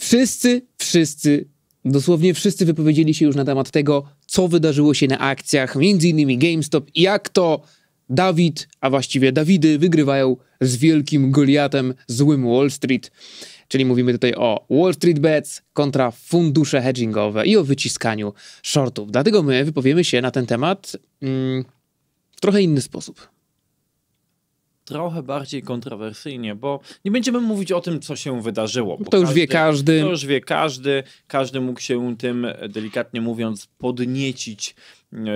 Wszyscy, wszyscy, dosłownie wszyscy wypowiedzieli się już na temat tego, co wydarzyło się na akcjach, między innymi GameStop i jak to Dawid, a właściwie Dawidy wygrywają z wielkim Goliatem, złym Wall Street. Czyli mówimy tutaj o Wall Street Bets kontra fundusze hedgingowe i o wyciskaniu shortów. Dlatego my wypowiemy się na ten temat mm, w trochę inny sposób trochę bardziej kontrowersyjnie, bo nie będziemy mówić o tym, co się wydarzyło. To już każdy, wie każdy. To już wie każdy. Każdy mógł się tym, delikatnie mówiąc, podniecić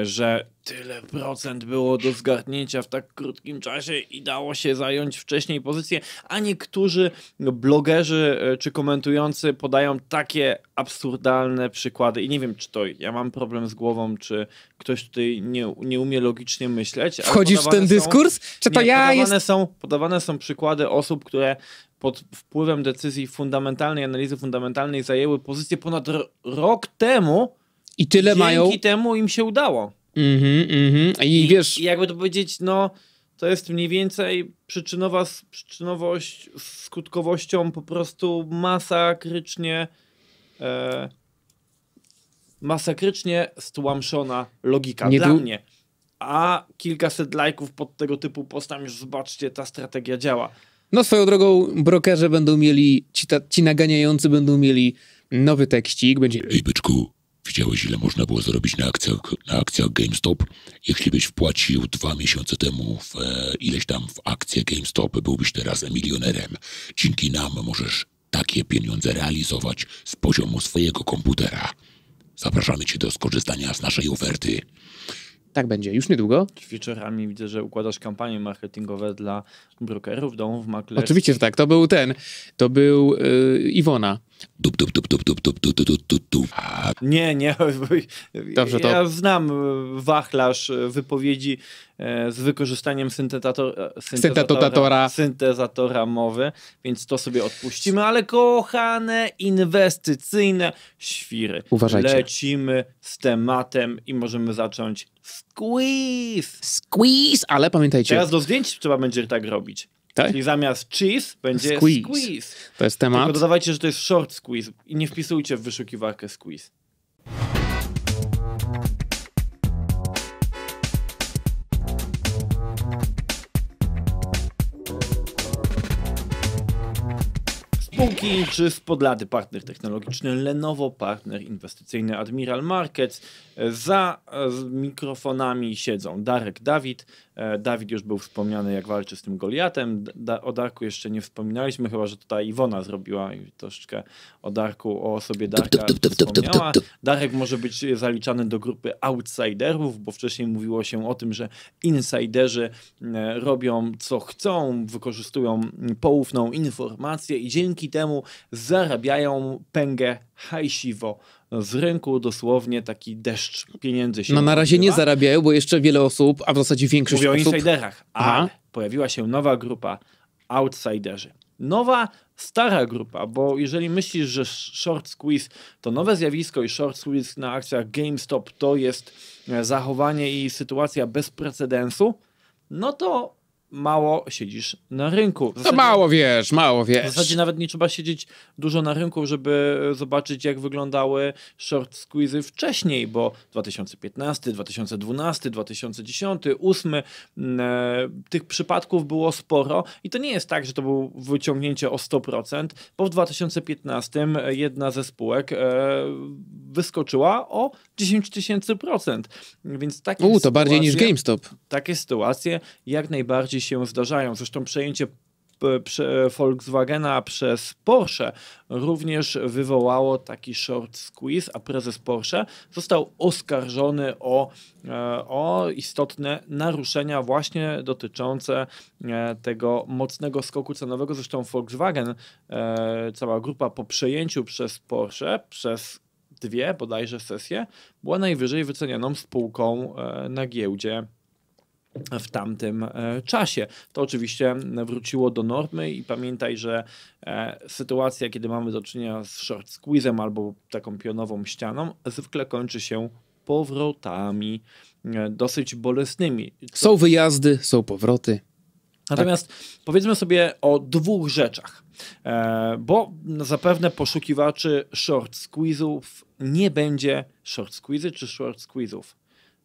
że tyle procent było do zgarnięcia w tak krótkim czasie i dało się zająć wcześniej pozycję, a niektórzy blogerzy e, czy komentujący podają takie absurdalne przykłady i nie wiem, czy to ja mam problem z głową, czy ktoś tutaj nie, nie umie logicznie myśleć. Wchodzisz w ten dyskurs? czy to nie, ja podawane jest... Są, podawane są przykłady osób, które pod wpływem decyzji fundamentalnej, analizy fundamentalnej zajęły pozycję ponad rok temu, i tyle Dzięki mają. Dzięki temu im się udało. Mhm, mhm. I, I, wiesz. I jakby to powiedzieć, no to jest mniej więcej przyczynowa, przyczynowość z skutkowością po prostu masakrycznie. E, masakrycznie stłamszona logika nie dla du... mnie. A kilkaset lajków pod tego typu postam już zobaczcie, ta strategia działa. No swoją drogą brokerzy będą mieli, ci, ta, ci naganiający będą mieli nowy tekstik, będzie ej byczku, Widziałeś, ile można było zarobić na akcjach, na akcjach GameStop? Jeśli byś wpłacił dwa miesiące temu w, e, ileś tam w akcję GameStop, byłbyś teraz milionerem. Dzięki nam możesz takie pieniądze realizować z poziomu swojego komputera. Zapraszamy Cię do skorzystania z naszej oferty. Tak będzie, już niedługo. Wieczorami widzę, że układasz kampanie marketingowe dla brokerów, domów maklerskich. Oczywiście, że tak. To był ten, to był yy, Iwona. Dup, dup, dup, dup, dup, dup, dup, dup, dup, dup. Nie, nie. Dobrze, to... Ja znam wachlarz wypowiedzi z wykorzystaniem syntezatora, syntezatora, syntezatora mowy, więc to sobie odpuścimy, ale kochane inwestycyjne świry. Uważajcie. Lecimy z tematem i możemy zacząć squeeze. Squeeze, ale pamiętajcie. Teraz do zdjęć trzeba będzie tak robić. Tak? Czyli zamiast cheese będzie squeeze. squeeze. To jest temat. Tylko dodawajcie, że to jest short squeeze i nie wpisujcie w wyszukiwarkę squeeze. spółki czy spodlady Podlady partner technologiczny Lenovo, partner inwestycyjny Admiral Markets. Za e, mikrofonami siedzą Darek Dawid. E, Dawid już był wspomniany, jak walczy z tym Goliatem. o Darku jeszcze nie wspominaliśmy, chyba że tutaj Iwona zrobiła troszeczkę o Darku, o osobie Darka wspomniała. Darek może być zaliczany do grupy outsiderów, bo wcześniej mówiło się o tym, że insiderzy e, robią co chcą, wykorzystują poufną informację i dzięki temu zarabiają pęgę hajsiwo no, z rynku, dosłownie taki deszcz pieniędzy się No na razie nie zarabiają, bo jeszcze wiele osób, a w zasadzie większość Mówię osób... Mówię o insiderach, a ale pojawiła się nowa grupa, outsiderzy. Nowa, stara grupa, bo jeżeli myślisz, że short squeeze to nowe zjawisko i short squeeze na akcjach GameStop to jest e, zachowanie i sytuacja bez precedensu, no to mało siedzisz na rynku. Zasadzie, to mało wiesz, mało wiesz. W zasadzie nawet nie trzeba siedzieć dużo na rynku, żeby zobaczyć, jak wyglądały short squeezy wcześniej, bo 2015, 2012, 2010, 2008, tych przypadków było sporo i to nie jest tak, że to było wyciągnięcie o 100%, bo w 2015 jedna ze spółek e, wyskoczyła o 10 tysięcy procent. Więc takie U, to bardziej niż GameStop. Takie sytuacje jak najbardziej się zdarzają. Zresztą przejęcie Volkswagena przez Porsche również wywołało taki short squeeze, a prezes Porsche został oskarżony o, e, o istotne naruszenia właśnie dotyczące e, tego mocnego skoku cenowego. Zresztą Volkswagen, e, cała grupa po przejęciu przez Porsche, przez dwie bodajże sesje, była najwyżej wycenianą spółką na giełdzie w tamtym e, czasie. To oczywiście wróciło do normy i pamiętaj, że e, sytuacja, kiedy mamy do czynienia z short squeezem albo taką pionową ścianą, zwykle kończy się powrotami e, dosyć bolesnymi. Co... Są wyjazdy, są powroty. Tak. Natomiast tak. powiedzmy sobie o dwóch rzeczach, bo zapewne poszukiwaczy short squeezów nie będzie short squeezy czy short squeezów.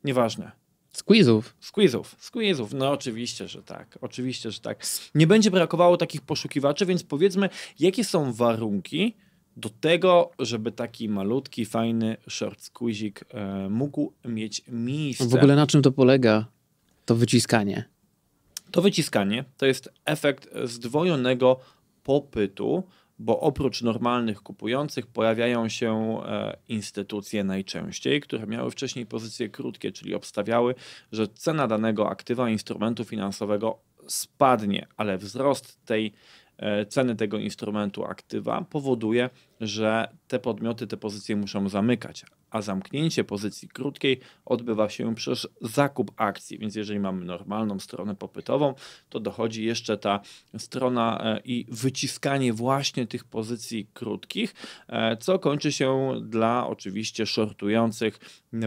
Nieważne Squeezów. Squeezów, squeezów, no oczywiście, że tak, oczywiście, że tak. Nie będzie brakowało takich poszukiwaczy, więc powiedzmy, jakie są warunki do tego, żeby taki malutki, fajny short squeezik e, mógł mieć miejsce. W ogóle na czym to polega, to wyciskanie? To wyciskanie to jest efekt zdwojonego popytu bo oprócz normalnych kupujących pojawiają się e, instytucje najczęściej, które miały wcześniej pozycje krótkie, czyli obstawiały, że cena danego aktywa instrumentu finansowego spadnie, ale wzrost tej E, ceny tego instrumentu aktywa powoduje, że te podmioty, te pozycje muszą zamykać, a zamknięcie pozycji krótkiej odbywa się przez zakup akcji. Więc jeżeli mamy normalną stronę popytową, to dochodzi jeszcze ta strona e, i wyciskanie właśnie tych pozycji krótkich, e, co kończy się dla oczywiście shortujących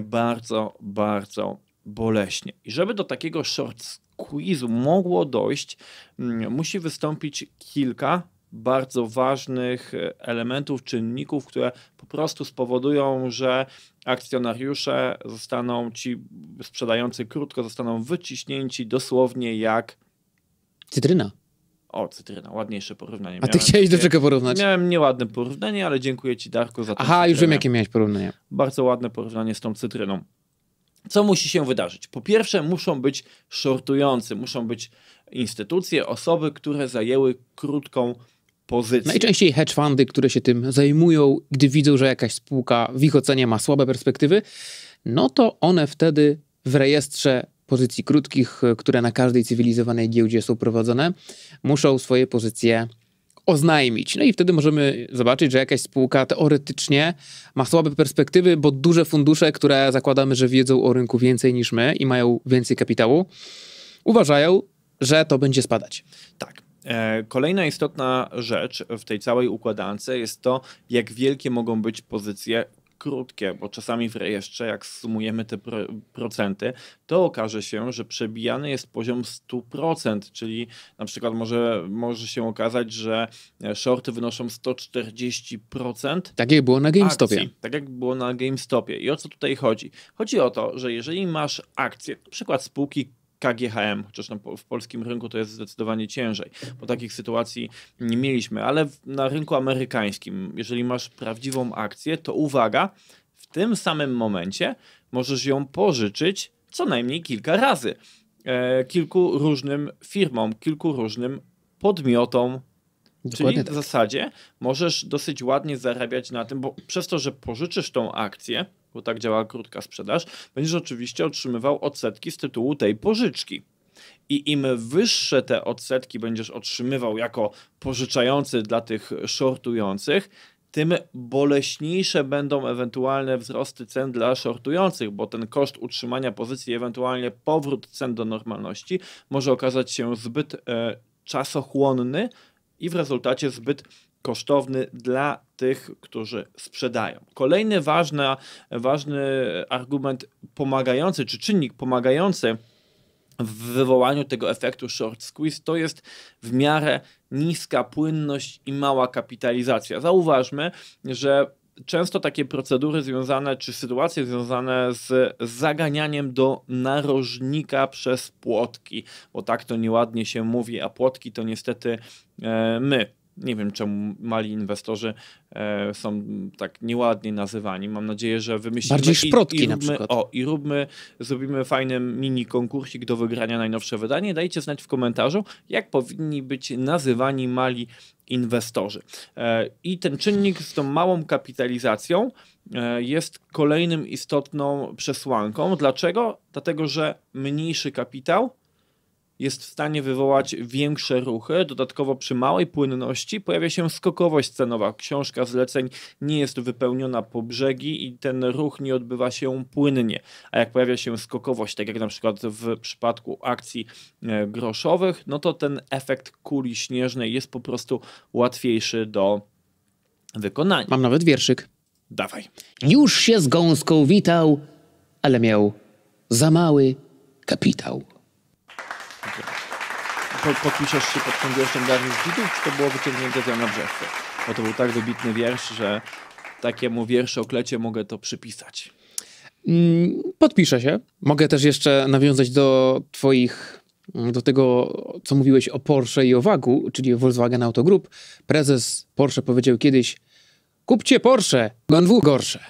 bardzo, bardzo boleśnie. I żeby do takiego short quizu mogło dojść, mm, musi wystąpić kilka bardzo ważnych e, elementów, czynników, które po prostu spowodują, że akcjonariusze zostaną, ci sprzedający krótko, zostaną wyciśnięci dosłownie jak. Cytryna. O, cytryna, ładniejsze porównanie. A ty miałem chciałeś do czego porównać? Miałem nieładne porównanie, ale dziękuję ci, Darku, za to. Aha, już wiem, jakie miałeś porównanie. Bardzo ładne porównanie z tą cytryną. Co musi się wydarzyć? Po pierwsze, muszą być shortujący, muszą być instytucje, osoby, które zajęły krótką pozycję. Najczęściej hedge fundy, które się tym zajmują, gdy widzą, że jakaś spółka w ich ocenie ma słabe perspektywy, no to one wtedy w rejestrze pozycji krótkich, które na każdej cywilizowanej giełdzie są prowadzone, muszą swoje pozycje oznajmić. No i wtedy możemy zobaczyć, że jakaś spółka teoretycznie ma słabe perspektywy, bo duże fundusze, które zakładamy, że wiedzą o rynku więcej niż my i mają więcej kapitału, uważają, że to będzie spadać. Tak. E, kolejna istotna rzecz w tej całej układance jest to, jak wielkie mogą być pozycje krótkie, bo czasami w rejestrze, jak sumujemy te pro procenty, to okaże się, że przebijany jest poziom 100%, czyli na przykład może, może się okazać, że e, shorty wynoszą 140%. Tak jak było na GameStopie. Akcji, tak jak było na GameStopie. I o co tutaj chodzi? Chodzi o to, że jeżeli masz akcję, na przykład spółki KGHM, chociaż w polskim rynku to jest zdecydowanie ciężej, bo takich sytuacji nie mieliśmy, ale na rynku amerykańskim, jeżeli masz prawdziwą akcję, to uwaga, w tym samym momencie możesz ją pożyczyć co najmniej kilka razy e, kilku różnym firmom, kilku różnym podmiotom. Dokładnie Czyli tak. w zasadzie możesz dosyć ładnie zarabiać na tym, bo przez to, że pożyczysz tą akcję, bo tak działa krótka sprzedaż, będziesz oczywiście otrzymywał odsetki z tytułu tej pożyczki. I im wyższe te odsetki będziesz otrzymywał jako pożyczający dla tych shortujących, tym boleśniejsze będą ewentualne wzrosty cen dla shortujących, bo ten koszt utrzymania pozycji, ewentualnie powrót cen do normalności, może okazać się zbyt e, czasochłonny i w rezultacie zbyt kosztowny dla tych, którzy sprzedają. Kolejny ważny, ważny argument pomagający, czy czynnik pomagający w wywołaniu tego efektu short squeeze to jest w miarę niska płynność i mała kapitalizacja. Zauważmy, że często takie procedury związane, czy sytuacje związane z zaganianiem do narożnika przez płotki, bo tak to nieładnie się mówi, a płotki to niestety e, my nie wiem czemu mali inwestorzy e, są tak nieładnie nazywani. Mam nadzieję, że wymyślimy... Bardziej szprotki i, i róbmy, O, i róbmy, zrobimy fajny mini konkursik do wygrania najnowsze wydanie. Dajcie znać w komentarzu, jak powinni być nazywani mali inwestorzy. E, I ten czynnik z tą małą kapitalizacją e, jest kolejnym istotną przesłanką. Dlaczego? Dlatego, że mniejszy kapitał jest w stanie wywołać większe ruchy. Dodatkowo przy małej płynności pojawia się skokowość cenowa. Książka zleceń nie jest wypełniona po brzegi i ten ruch nie odbywa się płynnie. A jak pojawia się skokowość, tak jak na przykład w przypadku akcji e, groszowych, no to ten efekt kuli śnieżnej jest po prostu łatwiejszy do wykonania. Mam nawet wierszyk. Dawaj. Już się z gąską witał, ale miał za mały kapitał podpiszesz się pod tym wierszem dawnych Żydów, czy to było wyciągnięte z Jana Brzechwy? Bo to był tak wybitny wiersz, że takiemu wierszu o klecie mogę to przypisać. Mm, podpiszę się. Mogę też jeszcze nawiązać do twoich do tego, co mówiłeś o Porsche i o Wagu, czyli o Volkswagen Auto Group, prezes Porsche powiedział kiedyś: Kupcie Porsche, GNW gorsze.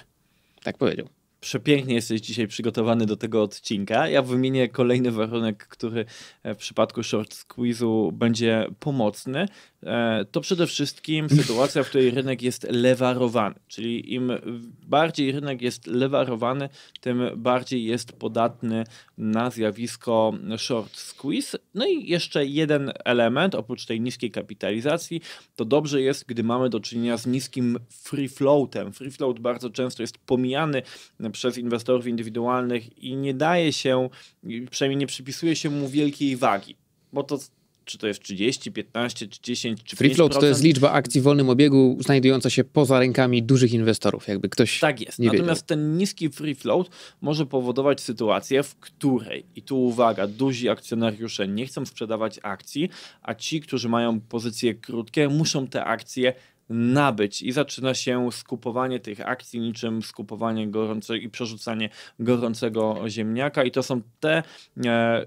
Tak powiedział przepięknie jesteś dzisiaj przygotowany do tego odcinka. Ja wymienię kolejny warunek, który e, w przypadku short squeezu będzie pomocny. E, to przede wszystkim sytuacja, w której rynek jest lewarowany, czyli im bardziej rynek jest lewarowany, tym bardziej jest podatny na zjawisko short squeeze. No i jeszcze jeden element, oprócz tej niskiej kapitalizacji, to dobrze jest, gdy mamy do czynienia z niskim free floatem. Free float bardzo często jest pomijany przez inwestorów indywidualnych i nie daje się, przynajmniej nie przypisuje się mu wielkiej wagi, bo to czy to jest 30, 15, czy 10, czy Free float to jest liczba akcji w wolnym obiegu znajdująca się poza rękami dużych inwestorów, jakby ktoś Tak jest. Natomiast wiedział. ten niski free float może powodować sytuację, w której, i tu uwaga, duzi akcjonariusze nie chcą sprzedawać akcji, a ci, którzy mają pozycje krótkie, muszą te akcje nabyć i zaczyna się skupowanie tych akcji niczym skupowanie gorącego i przerzucanie gorącego ziemniaka i to są te e,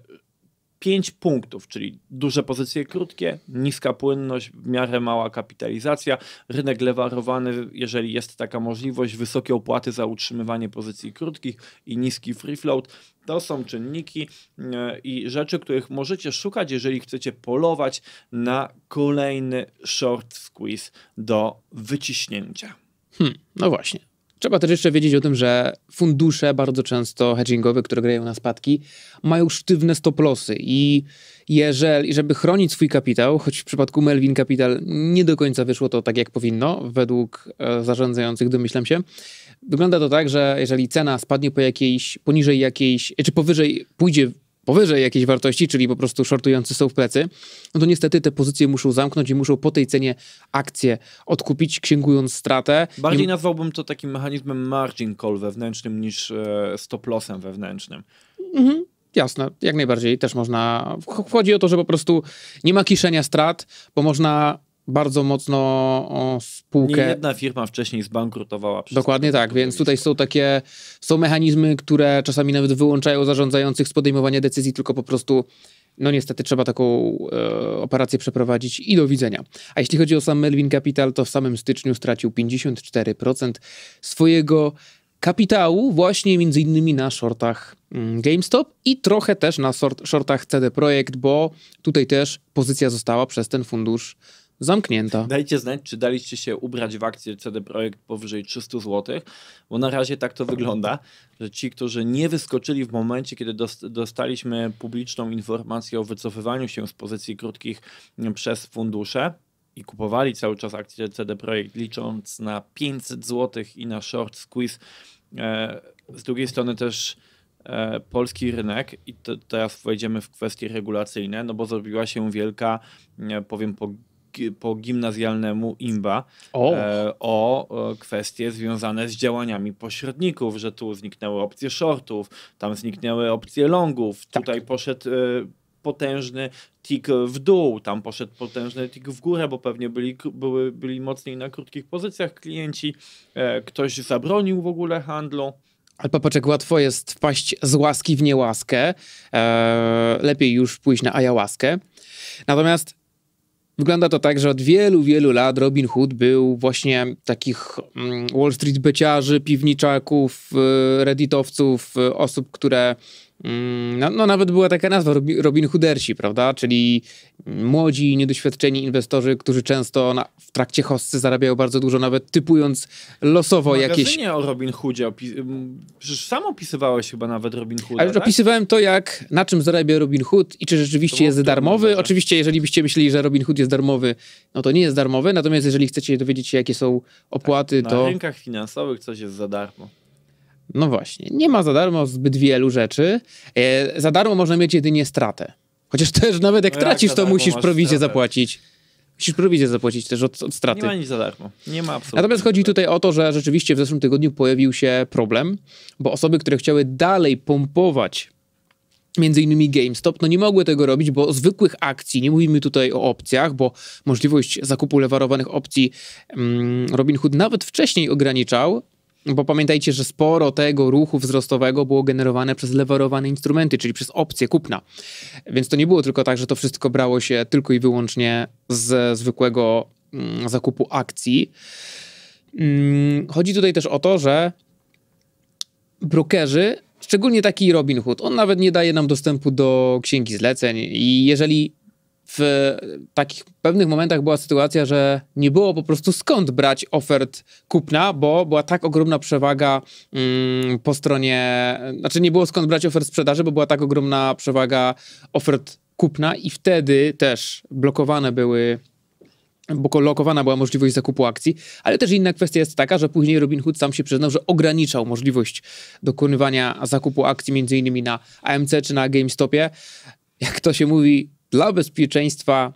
pięć punktów, czyli duże pozycje krótkie, niska płynność, w miarę mała kapitalizacja, rynek lewarowany, jeżeli jest taka możliwość, wysokie opłaty za utrzymywanie pozycji krótkich i niski free float. To są czynniki e, i rzeczy, których możecie szukać, jeżeli chcecie polować na kolejny short squeeze do wyciśnięcia. Hmm, no właśnie. Trzeba też jeszcze wiedzieć o tym, że fundusze bardzo często hedgingowe, które grają na spadki, mają sztywne stoplosy i jeżeli, żeby chronić swój kapitał, choć w przypadku Melvin Capital nie do końca wyszło to tak, jak powinno, według e, zarządzających, domyślam się, wygląda to tak, że jeżeli cena spadnie po jakiejś, poniżej jakiejś, czy powyżej, pójdzie powyżej jakiejś wartości, czyli po prostu shortujący są w plecy, no to niestety te pozycje muszą zamknąć i muszą po tej cenie akcje odkupić, księgując stratę. Bardziej I... nazwałbym to takim mechanizmem margin call wewnętrznym niż e, stop lossem wewnętrznym. Mhm. Jasne, jak najbardziej też można. Chodzi o to, że po prostu nie ma kiszenia strat, bo można bardzo mocno spółkę. Nie jedna firma wcześniej zbankrutowała. Dokładnie tak, więc tutaj są takie, są mechanizmy, które czasami nawet wyłączają zarządzających z podejmowania decyzji, tylko po prostu no niestety trzeba taką e, operację przeprowadzić i do widzenia. A jeśli chodzi o sam Melvin Capital, to w samym styczniu stracił 54% swojego kapitału właśnie między innymi na shortach mm, GameStop i trochę też na shortach CD Projekt, bo tutaj też pozycja została przez ten fundusz zamknięta. Dajcie znać, czy daliście się ubrać w akcję CD Projekt powyżej 300 zł, bo na razie tak to wygląda, że ci, którzy nie wyskoczyli w momencie, kiedy dostaliśmy publiczną informację o wycofywaniu się z pozycji krótkich mm, przez fundusze, i kupowali cały czas akcje CD Projekt, licząc na 500 zł i na short squeeze. E, z drugiej strony też e, polski rynek i teraz wejdziemy w kwestie regulacyjne, no bo zrobiła się wielka, mm, powiem, po gimnazjalnemu imba o. E, o e, kwestie związane z działaniami pośredników, że tu zniknęły opcje shortów, tam zniknęły opcje longów, tak. tutaj poszedł e, potężny tik w dół, tam poszedł potężny tik w górę, bo pewnie byli, były, byli mocniej na krótkich pozycjach klienci, e, ktoś zabronił w ogóle handlu. Ale jak łatwo jest wpaść z łaski w niełaskę. Eee, lepiej już pójść na ajałaskę. Natomiast Wygląda to tak, że od wielu, wielu lat Robin Hood był właśnie takich mm, Wall Street beciarzy, piwniczaków, y, redditowców, y, osób, które Mm, no, no, nawet była taka nazwa, Robin Hoodersi, prawda? Czyli młodzi, niedoświadczeni inwestorzy, którzy często na, w trakcie hosty zarabiają bardzo dużo, nawet typując losowo jakieś... nie o Robin Hoodzie, opis- przecież sam opisywałeś chyba nawet Robin Hooda, Ale tak? opisywałem to, jak, na czym zarabia Robin Hood i czy rzeczywiście jest darmowy. Może. Oczywiście, jeżeli byście myśleli, że Robin Hood jest darmowy, no to nie jest darmowy, natomiast jeżeli chcecie dowiedzieć się, jakie są opłaty, tak, na to... Na rynkach finansowych coś jest za darmo. No właśnie, nie ma za darmo zbyt wielu rzeczy. E, za darmo można mieć jedynie stratę. Chociaż też nawet jak no tracisz, jak to musisz prowizję zapłacić. Musisz prowizję zapłacić też od, od, straty. Nie ma nic za darmo. Nie ma absolutnie. Natomiast chodzi tutaj o to, że rzeczywiście w zeszłym tygodniu pojawił się problem, bo osoby, które chciały dalej pompować między innymi GameStop, no nie mogły tego robić, bo zwykłych akcji, nie mówimy tutaj o opcjach, bo możliwość zakupu lewarowanych opcji mm, Robin Hood nawet wcześniej ograniczał, bo pamiętajcie, że sporo tego ruchu wzrostowego było generowane przez lewarowane instrumenty, czyli przez opcje kupna. Więc to nie było tylko tak, że to wszystko brało się tylko i wyłącznie ze zwykłego mm, zakupu akcji. Mm, chodzi tutaj też o to, że brokerzy, szczególnie taki Robin Hood, on nawet nie daje nam dostępu do księgi zleceń i jeżeli w takich pewnych momentach była sytuacja, że nie było po prostu skąd brać ofert kupna, bo była tak ogromna przewaga mm, po stronie, znaczy nie było skąd brać ofert sprzedaży, bo była tak ogromna przewaga ofert kupna i wtedy też blokowane były blokowana była możliwość zakupu akcji, ale też inna kwestia jest taka, że później Hood sam się przyznał, że ograniczał możliwość dokonywania zakupu akcji między innymi na AMC czy na GameStopie. Jak to się mówi, dla bezpieczeństwa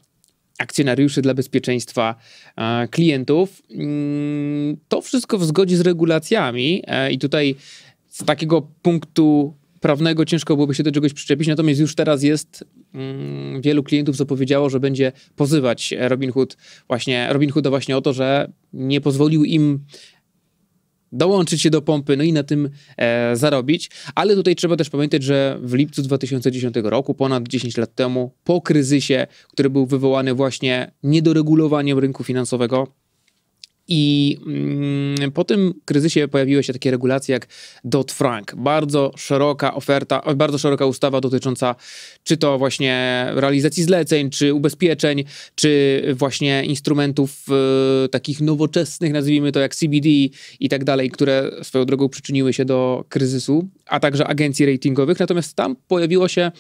akcjonariuszy, dla bezpieczeństwa e, klientów. Mm, to wszystko w zgodzie z regulacjami e, i tutaj z takiego punktu prawnego ciężko byłoby się do czegoś przyczepić, natomiast już teraz jest mm, wielu klientów zapowiedziało, że będzie pozywać Robinhood właśnie Robinhooda właśnie o to, że nie pozwolił im dołączyć się do pompy, no i na tym e, zarobić. Ale tutaj trzeba też pamiętać, że w lipcu 2010 roku, ponad 10 lat temu, po kryzysie, który był wywołany właśnie niedoregulowaniem rynku finansowego, i mm, po tym kryzysie pojawiły się takie regulacje jak Dodd-Frank. Bardzo szeroka oferta, bardzo szeroka ustawa dotycząca czy to właśnie realizacji zleceń, czy ubezpieczeń, czy właśnie instrumentów y, takich nowoczesnych, nazwijmy to jak CBD i tak dalej, które swoją drogą przyczyniły się do kryzysu a także agencji ratingowych. Natomiast tam pojawiło się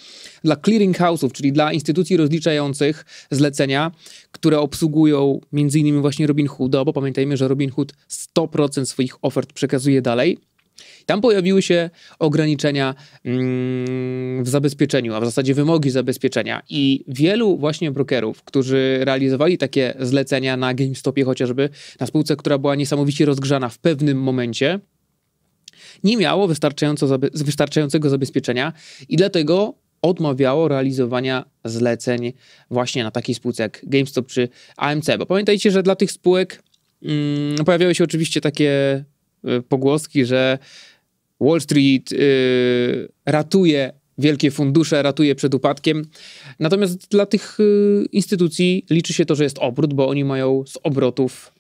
dla clearing houseów, czyli dla instytucji rozliczających zlecenia, które obsługują m.in. właśnie Robinhooda, bo pamiętajmy, że Robinhood 100% swoich ofert przekazuje dalej. Tam pojawiły się ograniczenia mm, w zabezpieczeniu, a w zasadzie wymogi zabezpieczenia. I wielu właśnie brokerów, którzy realizowali takie zlecenia na GameStopie chociażby, na spółce, która była niesamowicie rozgrzana w pewnym momencie, nie miało wystarczającego zabezpieczenia i dlatego odmawiało realizowania zleceń właśnie na takiej spółce jak GameStop czy AMC. Bo pamiętajcie, że dla tych spółek mm, pojawiały się oczywiście takie y, pogłoski, że Wall Street y, ratuje wielkie fundusze, ratuje przed upadkiem. Natomiast dla tych y, instytucji liczy się to, że jest obrót, bo oni mają z obrotów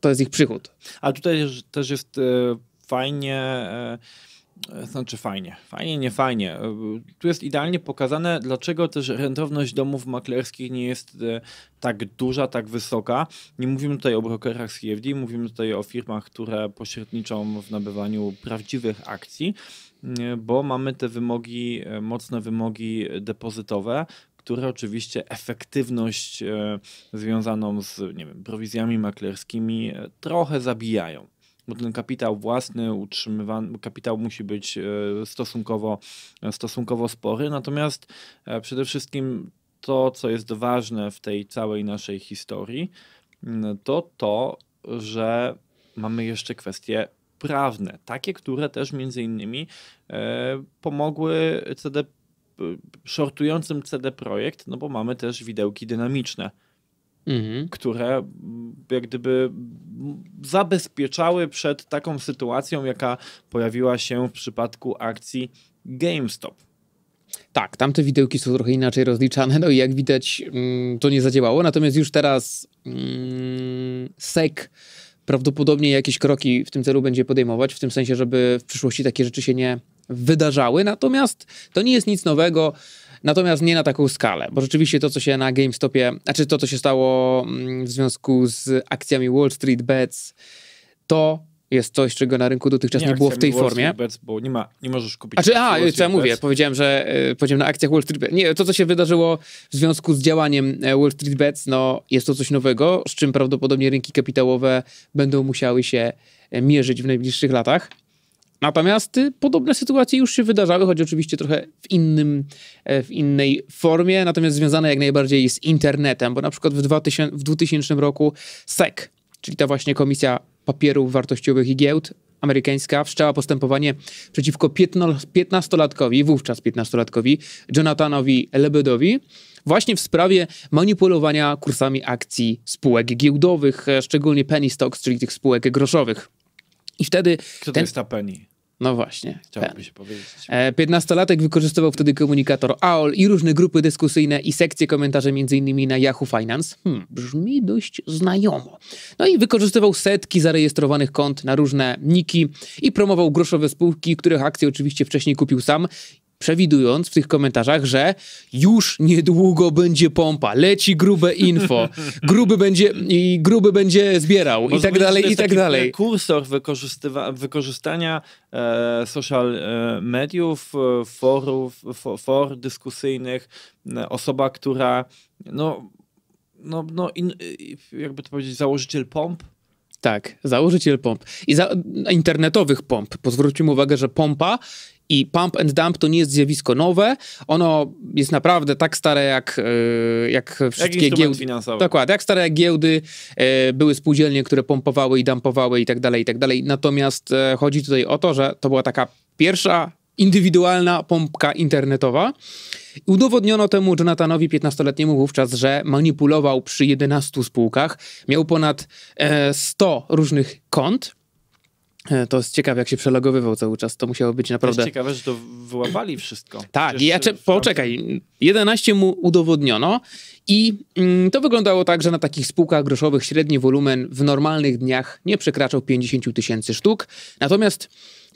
to jest ich przychód. Ale tutaj też jest y, fajnie. E, e, znaczy fajnie, fajnie, nie fajnie. E, tu jest idealnie pokazane, dlaczego też rentowność domów maklerskich nie jest tak duża, tak wysoka. Nie mówimy tutaj o brokerach CFD, mówimy tutaj o firmach, które pośredniczą w nabywaniu prawdziwych akcji, bo mamy te wymogi, mocne wymogi depozytowe, które oczywiście efektywność związaną z nie wiem, prowizjami maklerskimi trochę zabijają bo ten kapitał własny utrzymywany, kapitał musi być e, stosunkowo, e, stosunkowo spory. Natomiast e, przede wszystkim to, co jest ważne w tej całej naszej historii, to to, że mamy jeszcze kwestie prawne, takie, które też między innymi pomogły CD, shortującym CD Projekt, no bo mamy też widełki dynamiczne Mhm. które jak gdyby zabezpieczały przed taką sytuacją, jaka pojawiła się w przypadku akcji GameStop. Tak, tamte widełki są trochę inaczej rozliczane, no i jak widać, mm, to nie zadziałało. Natomiast już teraz mm, SEC prawdopodobnie jakieś kroki w tym celu będzie podejmować, w tym sensie, żeby w przyszłości takie rzeczy się nie wydarzały. Natomiast to nie jest nic nowego. Natomiast nie na taką skalę, bo rzeczywiście to, co się na GameStopie, znaczy to, co się stało mm, w związku z akcjami Wall Street Bets, to jest coś, czego na rynku dotychczas nie, nie było w tej Wall formie. Bets, bo nie, ma, nie możesz kupić. Znaczy, a, czy, a co ja mówię? Bets. Powiedziałem, że y, powiedziałem na akcjach Wall Street Bets. Nie, to, co się wydarzyło w związku z działaniem e, Wall Street Bets, no jest to coś nowego, z czym prawdopodobnie rynki kapitałowe będą musiały się e, mierzyć w najbliższych latach. Natomiast y, podobne sytuacje już się wydarzały, choć oczywiście trochę w, innym, e, w innej formie, natomiast związane jak najbardziej z internetem, bo na przykład w 2000, w 2000 roku SEC, czyli ta właśnie Komisja Papierów Wartościowych i Giełd amerykańska wszczęła postępowanie przeciwko 15-latkowi, wówczas 15-latkowi, Jonathanowi Lebedowi, właśnie w sprawie manipulowania kursami akcji spółek giełdowych, e, szczególnie penny stocks, czyli tych spółek groszowych. I wtedy... kto to ten... jest ta penny? No właśnie. Chciałoby się powiedzieć. E, piętnastolatek wykorzystywał wtedy komunikator AOL i różne grupy dyskusyjne i sekcje komentarzy m.in. na Yahoo Finance. Hmm, brzmi dość znajomo. No i wykorzystywał setki zarejestrowanych kont na różne niki i promował groszowe spółki, których akcje oczywiście wcześniej kupił sam przewidując w tych komentarzach, że już niedługo będzie pompa, leci grube info, gruby będzie i gruby będzie zbierał Może i tak dalej i tak dalej. Kursor wykorzystania e, social e, mediów, e, forów, for, for dyskusyjnych, osoba, która no, no, no in, e, jakby to powiedzieć, założyciel pomp, tak, założyciel pomp. I za, internetowych pomp, Pozwólcie zwróćmy uwagę, że pompa i pump and dump to nie jest zjawisko nowe. Ono jest naprawdę tak stare jak, e, jak wszystkie jak giełdy. Finansowy. Dokładnie, jak stare jak giełdy. E, były spółdzielnie, które pompowały i dumpowały i tak dalej, i tak dalej. Natomiast e, chodzi tutaj o to, że to była taka pierwsza indywidualna pompka internetowa. Udowodniono temu Jonathanowi 15-letniemu wówczas, że manipulował przy 11 spółkach, miał ponad 100 różnych kont E, to jest ciekawe, jak się przelogowywał cały czas. To musiało być naprawdę. To jest ciekawe, że to wyłapali wszystko. Tak, ja cze... poczekaj. 11 mu udowodniono i mm, to wyglądało tak, że na takich spółkach groszowych średni wolumen w normalnych dniach nie przekraczał 50 tysięcy sztuk. Natomiast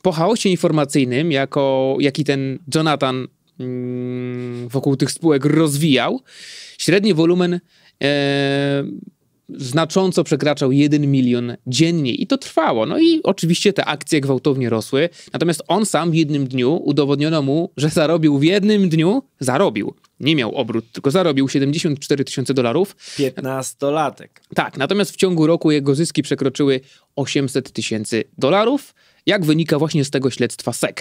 po chaosie informacyjnym, jako, jaki ten Jonathan mm, wokół tych spółek rozwijał, średni wolumen. E, znacząco przekraczał 1 milion dziennie i to trwało. No i oczywiście te akcje gwałtownie rosły, natomiast on sam w jednym dniu udowodniono mu, że zarobił w jednym dniu, zarobił. Nie miał obrót, tylko zarobił 74 tysiące dolarów. 15-latek. Tak, natomiast w ciągu roku jego zyski przekroczyły 800 tysięcy dolarów jak wynika właśnie z tego śledztwa SEC.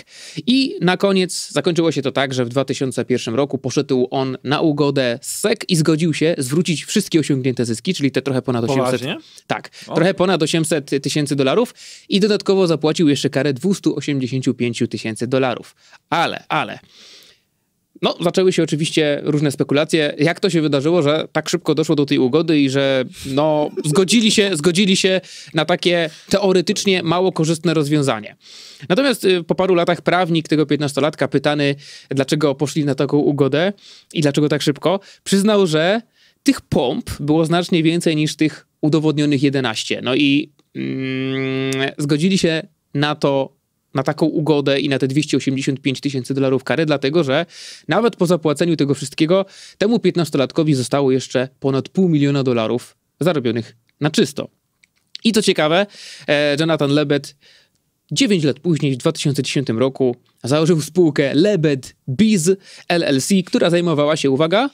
I na koniec zakończyło się to tak, że w 2001 roku poszedł on na ugodę z SEC i zgodził się zwrócić wszystkie osiągnięte zyski, czyli te trochę ponad 800... Tak, o. trochę ponad 800 tysięcy dolarów i dodatkowo zapłacił jeszcze karę 285 tysięcy dolarów. Ale, ale... No, zaczęły się oczywiście różne spekulacje, jak to się wydarzyło, że tak szybko doszło do tej ugody i że no, zgodzili, się, zgodzili się na takie teoretycznie mało korzystne rozwiązanie. Natomiast y, po paru latach prawnik tego 15-latka, pytany, dlaczego poszli na taką ugodę i dlaczego tak szybko, przyznał, że tych pomp było znacznie więcej niż tych udowodnionych 11. No i mm, zgodzili się na to na taką ugodę i na te 285 tysięcy dolarów kary, dlatego że nawet po zapłaceniu tego wszystkiego, temu 15-latkowi zostało jeszcze ponad pół miliona dolarów zarobionych na czysto. I co ciekawe, e, Jonathan Lebed 9 lat później, w 2010 roku, założył spółkę Lebed Biz LLC, która zajmowała się, uwaga,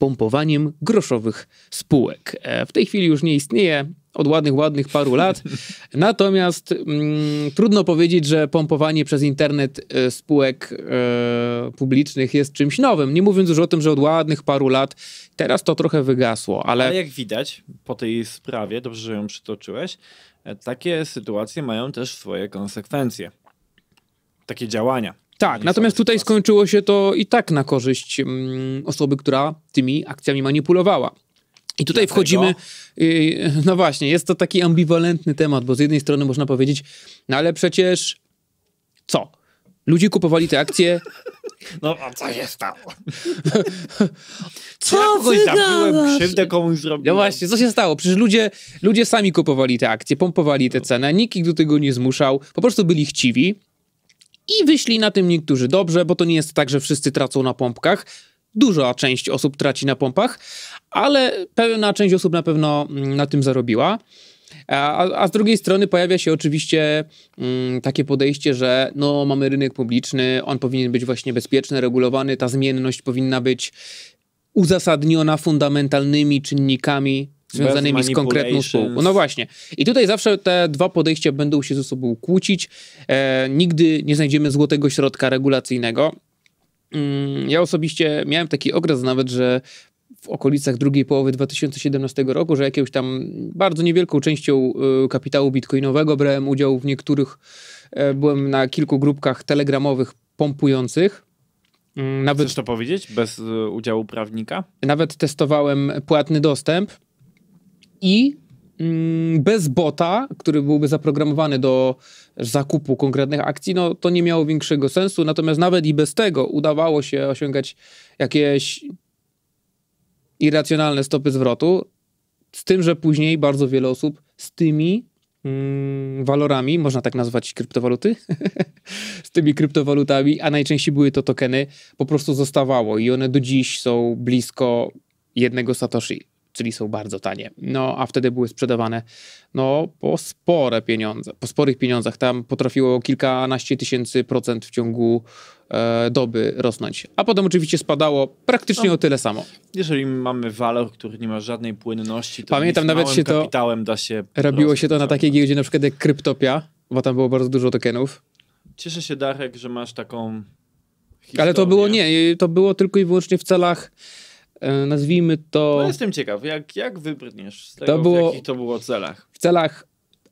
pompowaniem groszowych spółek. E, w tej chwili już nie istnieje od ładnych, ładnych paru lat. Natomiast mm, trudno powiedzieć, że pompowanie przez internet e, spółek e, publicznych jest czymś nowym. Nie mówiąc już o tym, że od ładnych paru lat teraz to trochę wygasło, ale... ale jak widać po tej sprawie, dobrze, że ją przytoczyłeś, takie sytuacje mają też swoje konsekwencje. Takie działania. Tak, natomiast tutaj sytuacji. skończyło się to i tak na korzyść mm, osoby, która tymi akcjami manipulowała. I tutaj Dlatego... wchodzimy, y, no właśnie, jest to taki ambiwalentny temat, bo z jednej strony można powiedzieć, no ale przecież co? Ludzie kupowali te akcje. No a co się stało? co ja kogoś zabiłem, krzywdę komuś zrobiłem. No właśnie, co się stało? Przecież ludzie, ludzie sami kupowali te akcje, pompowali te no. ceny, nikt ich do tego nie zmuszał, po prostu byli chciwi. I wyśli na tym niektórzy dobrze, bo to nie jest tak, że wszyscy tracą na pompkach. Duża część osób traci na pompach, ale pewna część osób na pewno mm, na tym zarobiła. A, a, z drugiej strony pojawia się oczywiście mm, takie podejście, że no, mamy rynek publiczny, on powinien być właśnie bezpieczny, regulowany, ta zmienność powinna być uzasadniona fundamentalnymi czynnikami związanymi z konkretną spółką. No właśnie. I tutaj zawsze te dwa podejścia będą się ze sobą kłócić. E, nigdy nie znajdziemy złotego środka regulacyjnego. Mm, ja osobiście miałem taki okres nawet, że w okolicach drugiej połowy 2017 roku, że jakąś tam bardzo niewielką częścią y, kapitału bitcoinowego brałem udział w niektórych, y, byłem na kilku grupkach telegramowych pompujących. Mm, nawet, Chcesz to powiedzieć? Bez y, udziału prawnika? Nawet testowałem płatny dostęp i mm, bez bota, który byłby zaprogramowany do zakupu konkretnych akcji, no to nie miało większego sensu. Natomiast nawet i bez tego udawało się osiągać jakieś irracjonalne stopy zwrotu, z tym, że później bardzo wiele osób z tymi mm, walorami, można tak nazwać kryptowaluty, z tymi kryptowalutami, a najczęściej były to tokeny, po prostu zostawało i one do dziś są blisko jednego Satoshi czyli są bardzo tanie. No a wtedy były sprzedawane no, po spore pieniądze, po sporych pieniądzach. Tam potrafiło kilkanaście tysięcy procent w ciągu e, doby rosnąć. A potem oczywiście spadało praktycznie no, o tyle samo. Jeżeli mamy walor, który nie ma żadnej płynności, to Pamiętam, nawet się to da się robiło się to na takiej giełdzie na przykład jak Kryptopia, bo tam było bardzo dużo tokenów. Cieszę się Darek, że masz taką Historię. Ale to było nie, to było tylko i wyłącznie w celach E, nazwijmy to... No jestem ciekaw, jak, jak wybrniesz z tego, to było, w jakich to było celach? W celach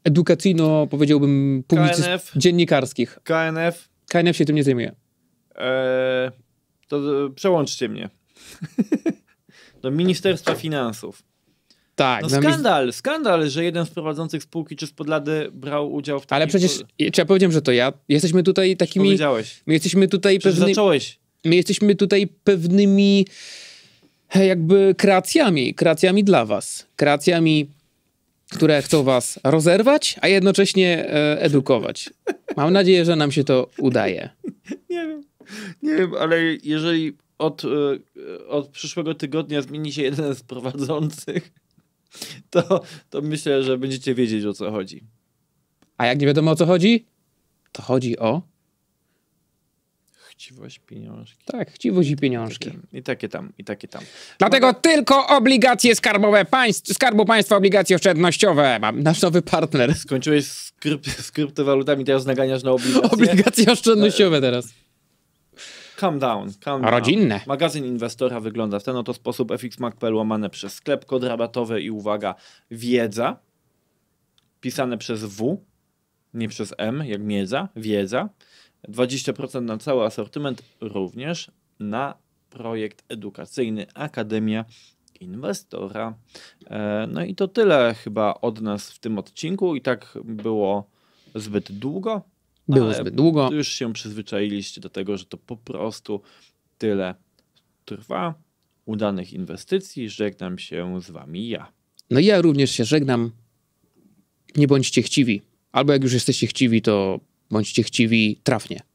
edukacyjno, powiedziałbym, publicyst- dziennikarskich. KNF? KNF się tym nie zajmuje. E, to e, przełączcie mnie. Do Ministerstwa Finansów. Tak. No skandal, mi... skandal, że jeden z prowadzących spółki czy z brał udział w takim... Ale przecież, czy ja powiedziałem, że to ja? Jesteśmy tutaj takimi... Powiedziałeś. My jesteśmy tutaj pewnymi... zacząłeś. My jesteśmy tutaj pewnymi jakby kreacjami, kreacjami dla was, kreacjami, które chcą was rozerwać, a jednocześnie e, edukować. Mam nadzieję, że nam się to udaje. Nie wiem, nie wiem, ale jeżeli od, e, od przyszłego tygodnia zmieni się jeden z prowadzących, to, to myślę, że będziecie wiedzieć o co chodzi. A jak nie wiadomo o co chodzi, to chodzi o Chciwość, pieniążki. Tak, chciwość i pieniążki. I takie, I takie tam, i takie tam. Dlatego tylko obligacje skarbowe państw, Skarbu Państwa, obligacje oszczędnościowe. Mam nasz nowy partner. Skończyłeś z, kryp z kryptowalutami, teraz naganiasz na obligacje. Obligacje oszczędnościowe e, teraz. Calm down, calm down. Rodzinne. Magazyn inwestora wygląda w ten oto sposób. fxmac.pl łamane przez sklep, kod rabatowy i uwaga, wiedza. Pisane przez W, nie przez M, jak miedza, wiedza. 20% na cały asortyment, również na projekt edukacyjny Akademia Inwestora. E, no i to tyle chyba od nas w tym odcinku. I tak było zbyt długo. Było zbyt długo. Już się przyzwyczailiście do tego, że to po prostu tyle trwa. Udanych inwestycji. Żegnam się z Wami ja. No i ja również się żegnam. Nie bądźcie chciwi. Albo jak już jesteście chciwi, to bądźcie chciwi trafnie.